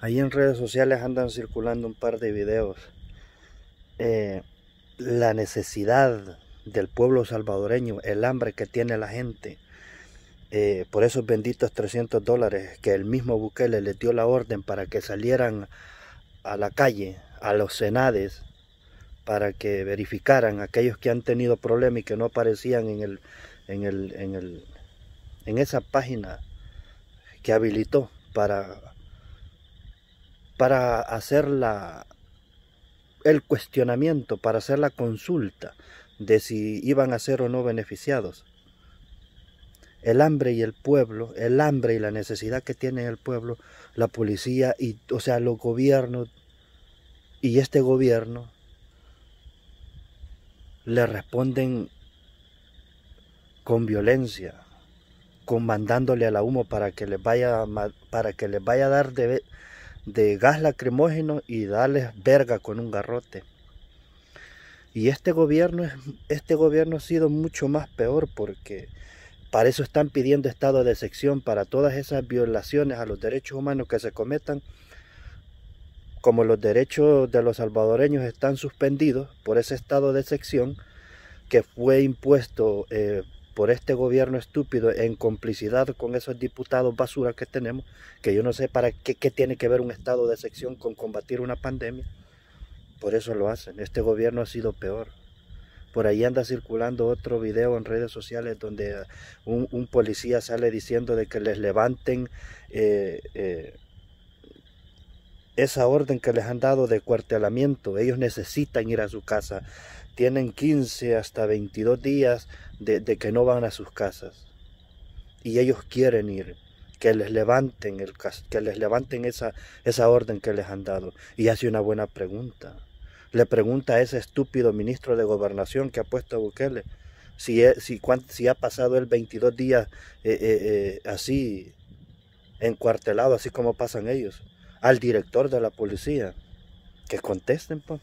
Ahí en redes sociales andan circulando un par de videos. Eh, la necesidad del pueblo salvadoreño, el hambre que tiene la gente, eh, por esos benditos 300 dólares que el mismo Bukele le dio la orden para que salieran a la calle, a los senades, para que verificaran aquellos que han tenido problemas y que no aparecían en, el, en, el, en, el, en esa página que habilitó para para hacer el cuestionamiento, para hacer la consulta de si iban a ser o no beneficiados. El hambre y el pueblo, el hambre y la necesidad que tiene el pueblo, la policía y, o sea, los gobiernos y este gobierno le responden con violencia, comandándole mandándole a la humo para que les vaya, para que les vaya a dar de, de gas lacrimógeno y darles verga con un garrote. Y este gobierno, este gobierno ha sido mucho más peor porque para eso están pidiendo estado de sección, para todas esas violaciones a los derechos humanos que se cometan. Como los derechos de los salvadoreños están suspendidos por ese estado de sección que fue impuesto eh, por este gobierno estúpido en complicidad con esos diputados basura que tenemos, que yo no sé para qué, tiene que ver un estado de sección con combatir una pandemia. Por eso lo hacen. Este gobierno ha sido peor. Por ahí anda circulando otro video en redes sociales donde eh, un, policía sale diciendo de que les levanten eh, eh, esa orden que les han dado de cuartelamiento. Ellos necesitan ir a su casa tienen 15 hasta 22 días de, que no van a sus casas. Y ellos quieren ir, que les levanten, el, que les levanten esa, esa orden que les han dado. Y hace una buena pregunta. Le pregunta a ese estúpido ministro de gobernación que ha puesto a Bukele si, si ha pasado el 22 días eh, eh, eh, así, encuartelado, así como pasan ellos. Al director de la policía. Que contesten, pues.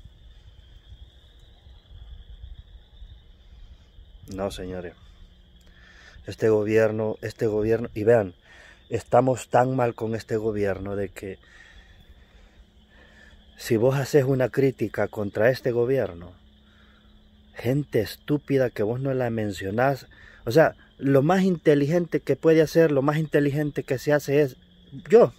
No, señores. Este gobierno, este gobierno, y vean, estamos tan mal con este gobierno de que si vos haces una crítica contra este gobierno, gente estúpida que vos no la mencionás, o sea, lo más inteligente que puede hacer, lo más inteligente que se hace es yo,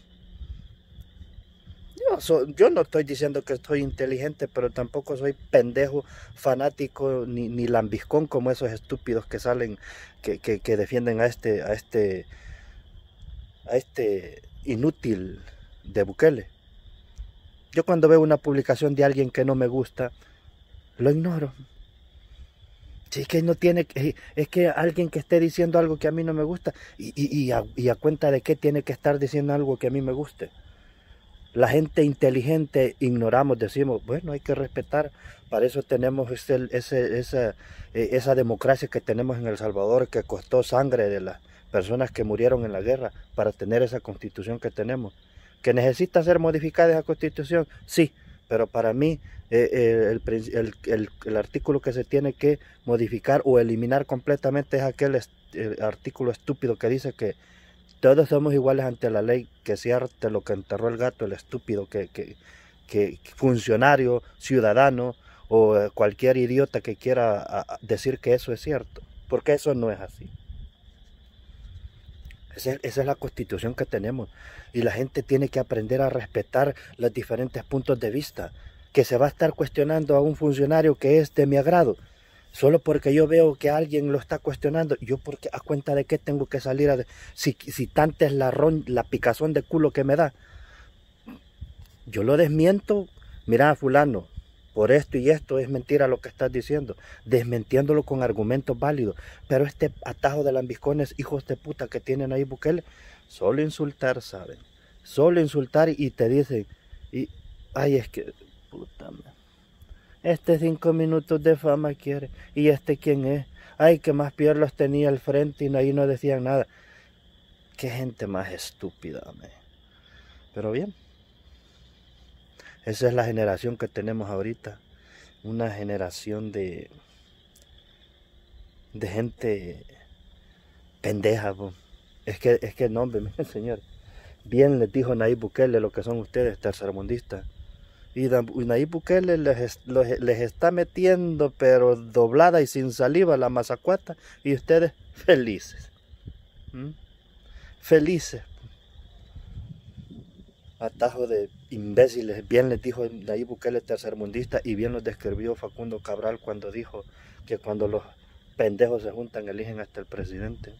yo no estoy diciendo que estoy inteligente, pero tampoco soy pendejo, fanático, ni, ni lambiscón como esos estúpidos que salen, que, que, defienden a este, a este, a este inútil de Bukele. Yo cuando veo una publicación de alguien que no me gusta, lo ignoro. Si es que no tiene, eh, es que alguien que esté diciendo algo que a mí no me gusta, y, a, y a cuenta de qué tiene que estar diciendo algo que a mí me guste. La gente inteligente ignoramos, decimos, bueno, hay que respetar, para eso tenemos este, e, esa, democracia que tenemos en El Salvador, que costó sangre de las personas que murieron en la guerra para tener esa constitución que tenemos. ¿Que necesita ser modificada esa constitución? Sí, pero para mí eh, el, el, artículo que se tiene que modificar o eliminar completamente es aquel artículo estúpido que dice que todos somos iguales ante la ley, que cierto lo que enterró el gato, el estúpido, que funcionario, ciudadano o eh, cualquier idiota que quiera decir que eso es cierto, porque eso no es así. Esa es, la constitución que tenemos y la gente tiene que aprender a respetar los diferentes puntos de vista, que se va a estar cuestionando a un funcionario que es de mi agrado. Solo porque yo veo que alguien lo está cuestionando, yo porque a cuenta de qué tengo que salir a... Si, si tanta es la, ron, la picazón de culo que me da, yo lo desmiento, mira fulano, por esto y esto es mentira lo que estás diciendo, desmentiéndolo con argumentos válidos. Pero este atajo de lambiscones, hijos de puta que tienen ahí Bukele, solo insultar saben, solo insultar y te dicen, y, ay, es que, puta madre, este cinco minutos de fama quiere. ¿Y este quién es? Ay, que más pierlos tenía al frente y ahí no decían nada. Qué gente más estúpida, me. Pero bien. Esa es la generación que tenemos ahorita. Una generación de. de gente pendeja, Es que, es que no, señor. Bien les dijo Nayib Bukele lo que son ustedes, tercermundistas. Y Nayib Bukele les, está metiendo, pero doblada y sin saliva, la mazacuata. Y ustedes felices. ¿Mm? Felices. Atajo de imbéciles. Bien les dijo Nayib Bukele tercermundista y bien lo describió Facundo Cabral cuando dijo que cuando los pendejos se juntan eligen hasta el presidente.